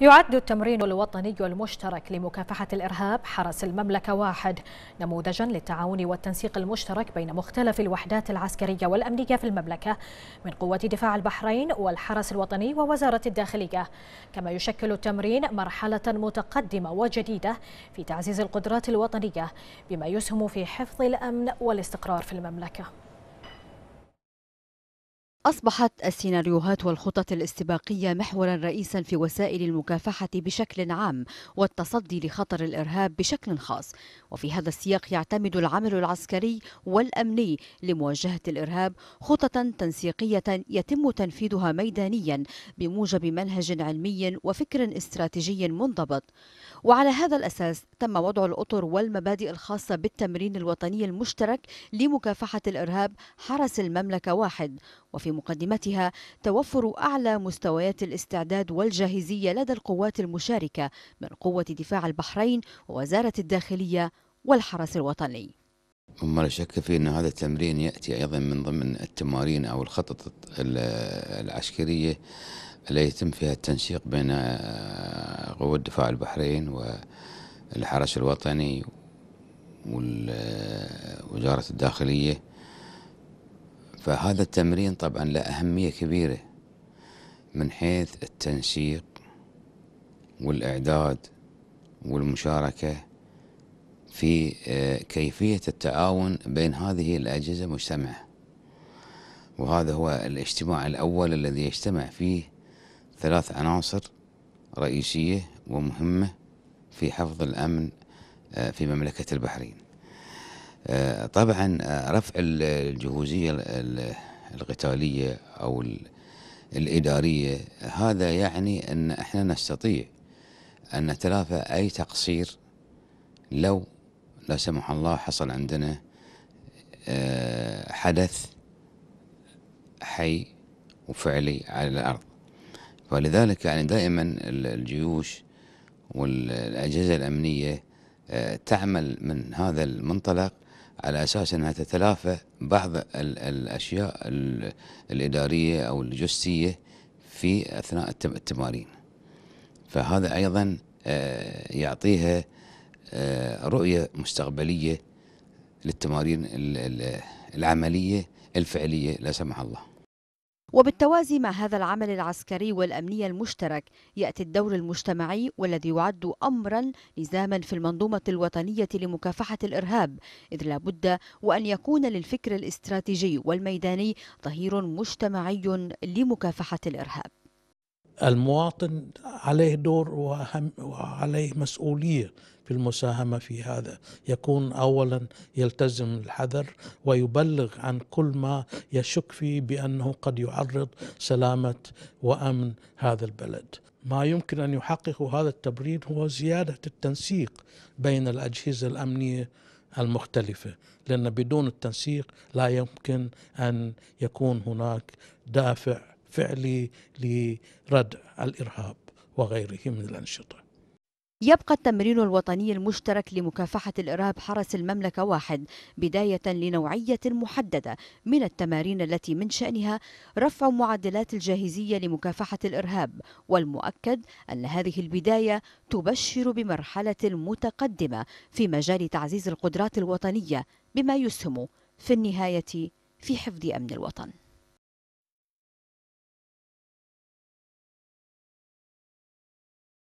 يعد التمرين الوطني المشترك لمكافحة الإرهاب حرس المملكة واحد نموذجا للتعاون والتنسيق المشترك بين مختلف الوحدات العسكرية والأمنية في المملكة من قوة دفاع البحرين والحرس الوطني ووزارة الداخلية كما يشكل التمرين مرحلة متقدمة وجديدة في تعزيز القدرات الوطنية بما يسهم في حفظ الأمن والاستقرار في المملكة أصبحت السيناريوهات والخطط الاستباقية محورا رئيسا في وسائل المكافحة بشكل عام والتصدي لخطر الإرهاب بشكل خاص وفي هذا السياق يعتمد العمل العسكري والأمني لمواجهة الإرهاب خططا تنسيقية يتم تنفيذها ميدانيا بموجب منهج علمي وفكر استراتيجي منضبط وعلى هذا الأساس تم وضع الأطر والمبادئ الخاصة بالتمرين الوطني المشترك لمكافحة الإرهاب حرس المملكة واحد وفي مقدمتها توفر أعلى مستويات الاستعداد والجاهزية لدى القوات المشاركة من قوة دفاع البحرين ووزارة الداخلية والحرس الوطني هم لا شك في أن هذا التمرين يأتي أيضا من ضمن التمارين أو الخطط العسكرية التي يتم فيها التنسيق بين قوة دفاع البحرين والحرس الوطني ووزارة الداخلية فهذا التمرين طبعا له أهمية كبيرة من حيث التنسيق والإعداد والمشاركة في آه، كيفية التعاون بين هذه الأجهزة المجتمعة وهذا هو الاجتماع الأول الذي يجتمع فيه ثلاث عناصر رئيسية ومهمة في حفظ الأمن آه، في مملكة البحرين آه، طبعا آه، رفع الجهوزية القتالية أو الإدارية هذا يعني أن احنا نستطيع أن نتلافى أي تقصير لو لا سمح الله حصل عندنا آه، حدث حي وفعلي على الأرض فلذلك يعني دائما الجيوش والأجهزة الأمنية تعمل من هذا المنطلق على اساس انها تتلافى بعض الاشياء الاداريه او الجسيه في اثناء التمارين. فهذا ايضا آه، يعطيها آه، رؤيه مستقبليه للتمارين العمليه الفعليه لا سمح الله. وبالتوازي مع هذا العمل العسكري والأمني المشترك يأتي الدور المجتمعي والذي يعد أمرا لزاما في المنظومة الوطنية لمكافحة الإرهاب إذ لا بد وأن يكون للفكر الاستراتيجي والميداني ظهير مجتمعي لمكافحة الإرهاب المواطن عليه دور وأهم وعليه مسؤولية في المساهمة في هذا يكون أولا يلتزم الحذر ويبلغ عن كل ما يشك فيه بأنه قد يعرض سلامة وأمن هذا البلد ما يمكن أن يحققه هذا التبريد هو زيادة التنسيق بين الأجهزة الأمنية المختلفة لأن بدون التنسيق لا يمكن أن يكون هناك دافع فعلي لردع الإرهاب وغيره من الأنشطة يبقى التمرين الوطني المشترك لمكافحة الإرهاب حرس المملكة واحد بداية لنوعية محددة من التمارين التي من شأنها رفع معدلات الجاهزية لمكافحة الإرهاب والمؤكد أن هذه البداية تبشر بمرحلة متقدمة في مجال تعزيز القدرات الوطنية بما يسهم في النهاية في حفظ أمن الوطن